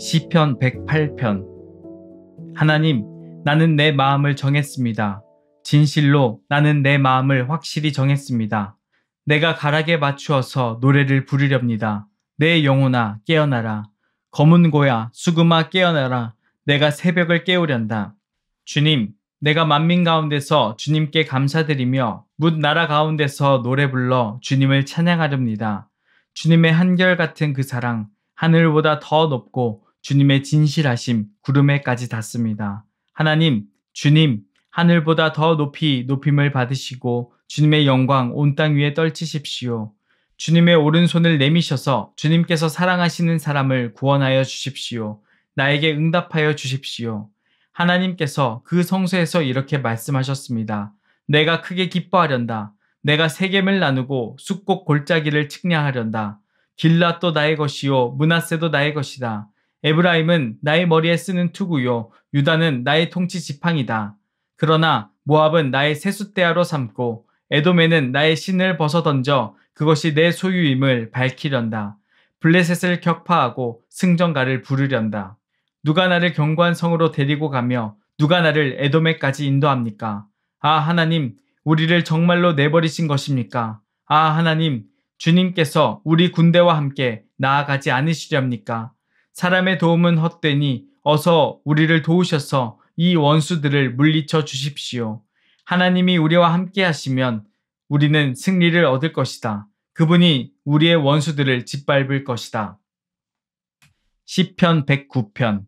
시편 108편 하나님, 나는 내 마음을 정했습니다. 진실로 나는 내 마음을 확실히 정했습니다. 내가 가락에 맞추어서 노래를 부르렵니다. 내 영혼아 깨어나라. 검은 고야 수금아 깨어나라. 내가 새벽을 깨우련다. 주님, 내가 만민 가운데서 주님께 감사드리며 문 나라 가운데서 노래 불러 주님을 찬양하렵니다. 주님의 한결같은 그 사랑, 하늘보다 더 높고 주님의 진실하심, 구름에까지 닿습니다. 하나님, 주님, 하늘보다 더 높이 높임을 받으시고 주님의 영광 온 땅 위에 떨치십시오. 주님의 오른손을 내미셔서 주님께서 사랑하시는 사람을 구원하여 주십시오. 나에게 응답하여 주십시오. 하나님께서 그 성소에서 이렇게 말씀하셨습니다. 내가 크게 기뻐하련다. 내가 세겜을 나누고 숲곡 골짜기를 측량하련다. 길라도 나의 것이요 문하세도 나의 것이다. 에브라임은 나의 머리에 쓰는 투구요 유다는 나의 통치 지팡이다. 그러나 모압은 나의 세숫대야로 삼고 에돔에는 나의 신을 벗어던져 그것이 내 소유임을 밝히련다. 블레셋을 격파하고 승전가를 부르련다. 누가 나를 경관 성으로 데리고 가며 누가 나를 에돔에까지 인도합니까? 아 하나님 우리를 정말로 내버리신 것입니까? 아, 하나님, 주님께서 우리 군대와 함께 나아가지 않으시렵니까? 사람의 도움은 헛되니 어서 우리를 도우셔서 이 원수들을 물리쳐 주십시오. 하나님이 우리와 함께 하시면 우리는 승리를 얻을 것이다. 그분이 우리의 원수들을 짓밟을 것이다. 1 0편 109편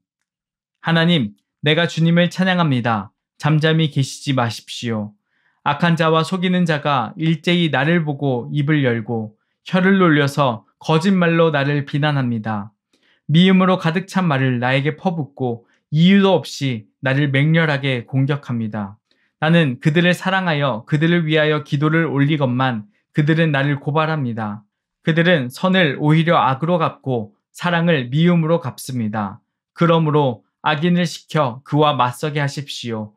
하나님, 내가 주님을 찬양합니다. 잠잠히 계시지 마십시오. 악한 자와 속이는 자가 일제히 나를 보고 입을 열고 혀를 놀려서 거짓말로 나를 비난합니다. 미음으로 가득 찬 말을 나에게 퍼붓고 이유도 없이 나를 맹렬하게 공격합니다. 나는 그들을 사랑하여 그들을 위하여 기도를 올리건만 그들은 나를 고발합니다. 그들은 선을 오히려 악으로 갚고 사랑을 미움으로 갚습니다. 그러므로 악인을 시켜 그와 맞서게 하십시오.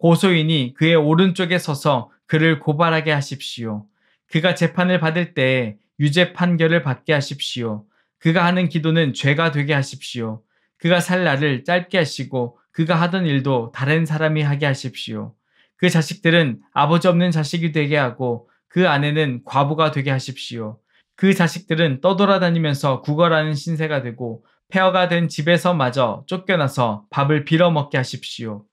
고소인이 그의 오른쪽에 서서 그를 고발하게 하십시오. 그가 재판을 받을 때에 유죄 판결을 받게 하십시오. 그가 하는 기도는 죄가 되게 하십시오. 그가 살 날을 짧게 하시고 그가 하던 일도 다른 사람이 하게 하십시오. 그 자식들은 아버지 없는 자식이 되게 하고 그 아내는 과부가 되게 하십시오. 그 자식들은 떠돌아다니면서 구걸하는 신세가 되고 폐허가 된 집에서마저 쫓겨나서 밥을 빌어먹게 하십시오.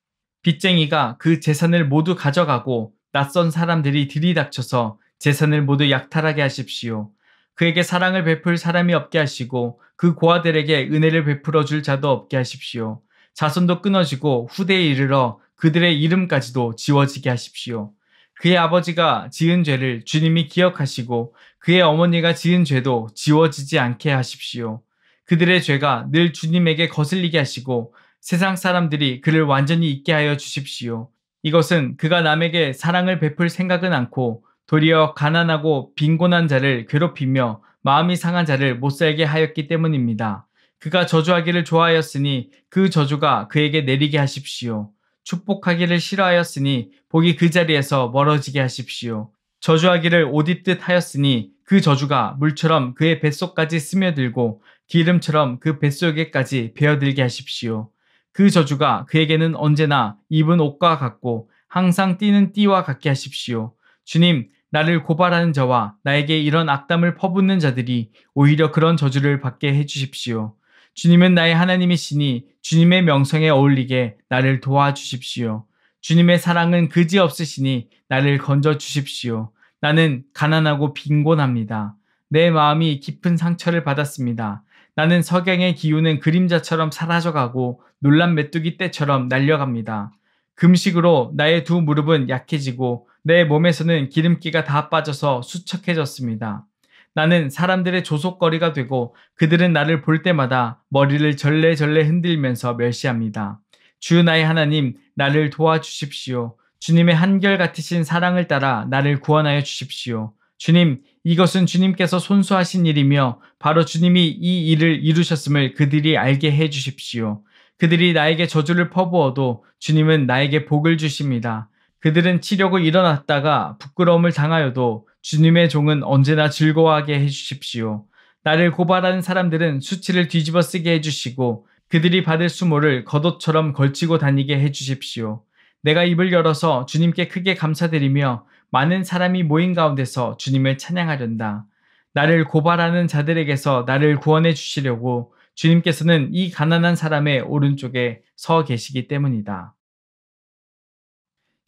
빚쟁이가 그 재산을 모두 가져가고 낯선 사람들이 들이닥쳐서 재산을 모두 약탈하게 하십시오. 그에게 사랑을 베풀 사람이 없게 하시고 그 고아들에게 은혜를 베풀어 줄 자도 없게 하십시오. 자손도 끊어지고 후대에 이르러 그들의 이름까지도 지워지게 하십시오. 그의 아버지가 지은 죄를 주님이 기억하시고 그의 어머니가 지은 죄도 지워지지 않게 하십시오. 그들의 죄가 늘 주님에게 거슬리게 하시고 세상 사람들이 그를 완전히 잊게 하여 주십시오. 이것은 그가 남에게 사랑을 베풀 생각은 않고 도리어 가난하고 빈곤한 자를 괴롭히며 마음이 상한 자를 못 살게 하였기 때문입니다. 그가 저주하기를 좋아하였으니 그 저주가 그에게 내리게 하십시오. 축복하기를 싫어하였으니 복이 그 자리에서 멀어지게 하십시오. 저주하기를 옷 입듯 하였으니 그 저주가 물처럼 그의 뱃속까지 스며들고 기름처럼 그 뱃속에까지 베어들게 하십시오. 그 저주가 그에게는 언제나 입은 옷과 같고 항상 뛰는 띠와 같게 하십시오. 주님, 나를 고발하는 저와 나에게 이런 악담을 퍼붓는 자들이 오히려 그런 저주를 받게 해주십시오. 주님은 나의 하나님이시니 주님의 명성에 어울리게 나를 도와주십시오. 주님의 사랑은 그지 없으시니 나를 건져 주십시오. 나는 가난하고 빈곤합니다. 내 마음이 깊은 상처를 받았습니다. 나는 석양의 기운은 그림자처럼 사라져가고 놀란 메뚜기 떼처럼 날려갑니다. 금식으로 나의 두 무릎은 약해지고 내 몸에서는 기름기가 다 빠져서 수척해졌습니다. 나는 사람들의 조속거리가 되고 그들은 나를 볼 때마다 머리를 절레절레 흔들면서 멸시합니다. 주 나의 하나님, 나를 도와주십시오. 주님의 한결같으신 사랑을 따라 나를 구원하여 주십시오. 주님, 이것은 주님께서 손수하신 일이며 바로 주님이 이 일을 이루셨음을 그들이 알게 해 주십시오. 그들이 나에게 저주를 퍼부어도 주님은 나에게 복을 주십니다. 그들은 치려고 일어났다가 부끄러움을 당하여도 주님의 종은 언제나 즐거워하게 해 주십시오. 나를 고발하는 사람들은 수치를 뒤집어 쓰게 해 주시고 그들이 받을 수모를 겉옷처럼 걸치고 다니게 해 주십시오. 내가 입을 열어서 주님께 크게 감사드리며 많은 사람이 모인 가운데서 주님을 찬양하련다. 나를 고발하는 자들에게서 나를 구원해 주시려고 주님께서는 이 가난한 사람의 오른쪽에 서 계시기 때문이다.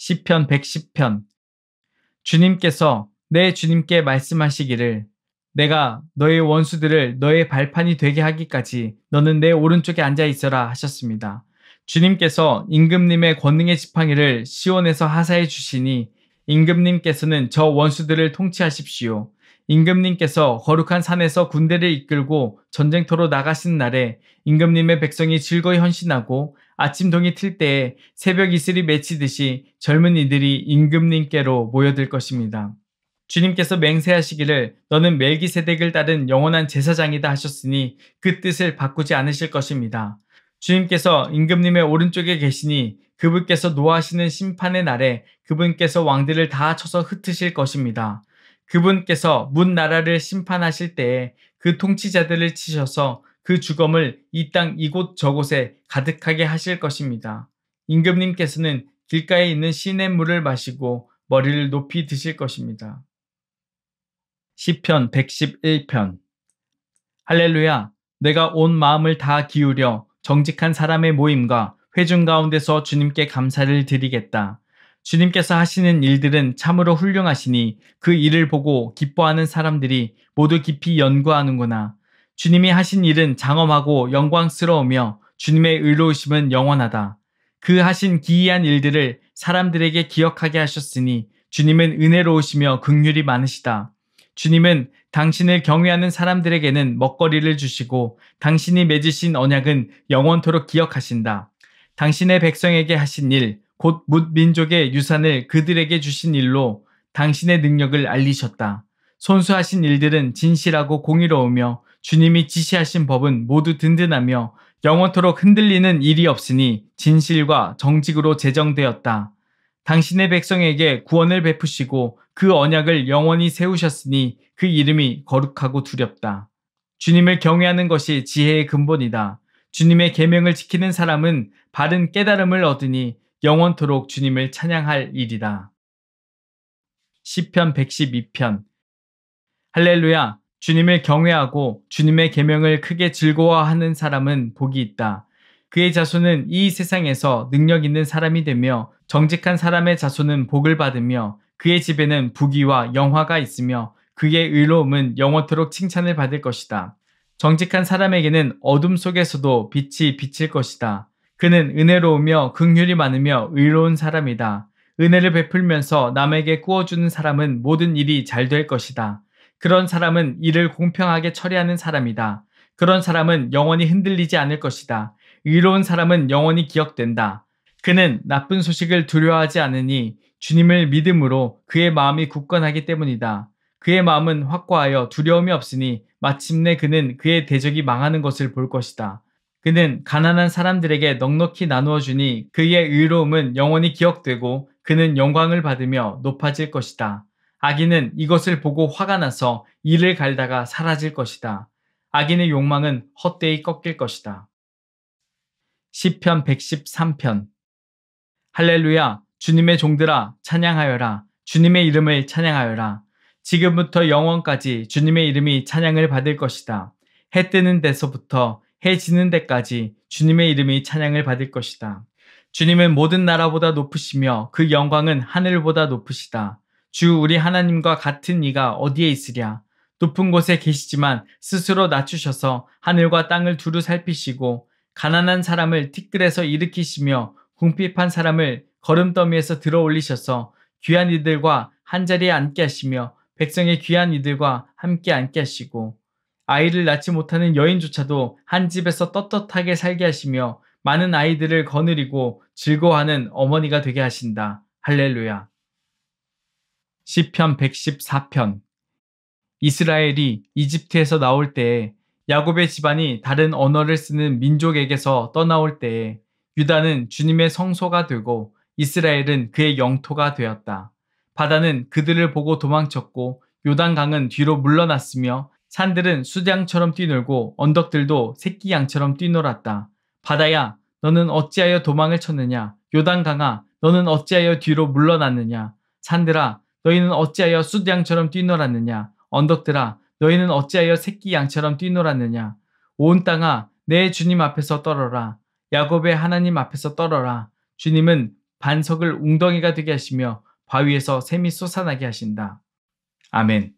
1 0편 110편 주님께서 내 주님께 말씀하시기를 내가 너의 원수들을 너의 발판이 되게 하기까지 너는 내 오른쪽에 앉아 있어라 하셨습니다. 주님께서 임금님의 권능의 지팡이를 시원에서 하사해 주시니 임금님께서는 저 원수들을 통치하십시오. 임금님께서 거룩한 산에서 군대를 이끌고 전쟁터로 나가신 날에 임금님의 백성이 즐거이 헌신하고 아침동이 틀 때에 새벽 이슬이 맺히듯이 젊은 이들이 임금님께로 모여들 것입니다. 주님께서 맹세하시기를 너는 멜기세덱을 따른 영원한 제사장이다 하셨으니 그 뜻을 바꾸지 않으실 것입니다. 주님께서 임금님의 오른쪽에 계시니 그분께서 노하시는 심판의 날에 그분께서 왕들을 다 쳐서 흩으실 것입니다. 그분께서 문 나라를 심판하실 때에 그 통치자들을 치셔서 그 주검을 이 땅 이곳 저곳에 가득하게 하실 것입니다. 임금님께서는 길가에 있는 시냇 물을 마시고 머리를 높이 드실 것입니다. 1 0편 111편 할렐루야 내가 온 마음을 다 기울여 정직한 사람의 모임과 회중 가운데서 주님께 감사를 드리겠다. 주님께서 하시는 일들은 참으로 훌륭하시니 그 일을 보고 기뻐하는 사람들이 모두 깊이 연구하는구나. 주님이 하신 일은 장엄하고 영광스러우며 주님의 의로우심은 영원하다. 그 하신 기이한 일들을 사람들에게 기억하게 하셨으니 주님은 은혜로우시며 극률이 많으시다. 주님은 당신을 경외하는 사람들에게는 먹거리를 주시고 당신이 맺으신 언약은 영원토록 기억하신다. 당신의 백성에게 하신 일, 곧 뭇민족의 유산을 그들에게 주신 일로 당신의 능력을 알리셨다. 손수하신 일들은 진실하고 공의로우며 주님이 지시하신 법은 모두 든든하며 영원토록 흔들리는 일이 없으니 진실과 정직으로 제정되었다. 당신의 백성에게 구원을 베푸시고 그 언약을 영원히 세우셨으니 그 이름이 거룩하고 두렵다. 주님을 경외하는 것이 지혜의 근본이다. 주님의 계명을 지키는 사람은 바른 깨달음을 얻으니 영원토록 주님을 찬양할 일이다. 시편 112편 할렐루야 주님을 경외하고 주님의 계명을 크게 즐거워하는 사람은 복이 있다. 그의 자손은 이 세상에서 능력 있는 사람이 되며 정직한 사람의 자손은 복을 받으며 그의 집에는 부귀와 영화가 있으며 그의 의로움은 영원토록 칭찬을 받을 것이다. 정직한 사람에게는 어둠 속에서도 빛이 비칠 것이다. 그는 은혜로우며 극률이 많으며 의로운 사람이다. 은혜를 베풀면서 남에게 꾸어주는 사람은 모든 일이 잘 될 것이다. 그런 사람은 일을 공평하게 처리하는 사람이다. 그런 사람은 영원히 흔들리지 않을 것이다. 의로운 사람은 영원히 기억된다. 그는 나쁜 소식을 두려워하지 않으니 주님을 믿음으로 그의 마음이 굳건하기 때문이다. 그의 마음은 확고하여 두려움이 없으니 마침내 그는 그의 대적이 망하는 것을 볼 것이다. 그는 가난한 사람들에게 넉넉히 나누어 주니 그의 의로움은 영원히 기억되고 그는 영광을 받으며 높아질 것이다. 악인은 이것을 보고 화가 나서 이를 갈다가 사라질 것이다. 악인의 욕망은 헛되이 꺾일 것이다. 시편 113편 할렐루야 주님의 종들아 찬양하여라 주님의 이름을 찬양하여라 지금부터 영원까지 주님의 이름이 찬양을 받을 것이다. 해 뜨는 데서부터 해지는 데까지 주님의 이름이 찬양을 받을 것이다. 주님은 모든 나라보다 높으시며 그 영광은 하늘보다 높으시다. 주 우리 하나님과 같은 이가 어디에 있으랴? 높은 곳에 계시지만 스스로 낮추셔서 하늘과 땅을 두루 살피시고 가난한 사람을 티끌에서 일으키시며 궁핍한 사람을 걸음더미에서 들어 올리셔서 귀한 이들과 한자리에 앉게 하시며 백성의 귀한 이들과 함께 앉게 하시고 아이를 낳지 못하는 여인조차도 한 집에서 떳떳하게 살게 하시며 많은 아이들을 거느리고 즐거워하는 어머니가 되게 하신다. 할렐루야. 시편 114편 이스라엘이 이집트에서 나올 때에 야곱의 집안이 다른 언어를 쓰는 민족에게서 떠나올 때에 유다는 주님의 성소가 되고 이스라엘은 그의 영토가 되었다. 바다는 그들을 보고 도망쳤고 요단강은 뒤로 물러났으며 산들은 수장처럼 뛰놀고 언덕들도 새끼 양처럼 뛰놀았다. 바다야 너는 어찌하여 도망을 쳤느냐 요단강아 너는 어찌하여 뒤로 물러났느냐 산들아 너희는 어찌하여 수량처럼 뛰놀았느냐 언덕들아 너희는 어찌하여 새끼 양처럼 뛰놀았느냐 온 땅아 내 주님 앞에서 떨어라 야곱의 하나님 앞에서 떨어라 주님은 반석을 웅덩이가 되게 하시며 바위에서 샘이 솟아나게 하신다 아멘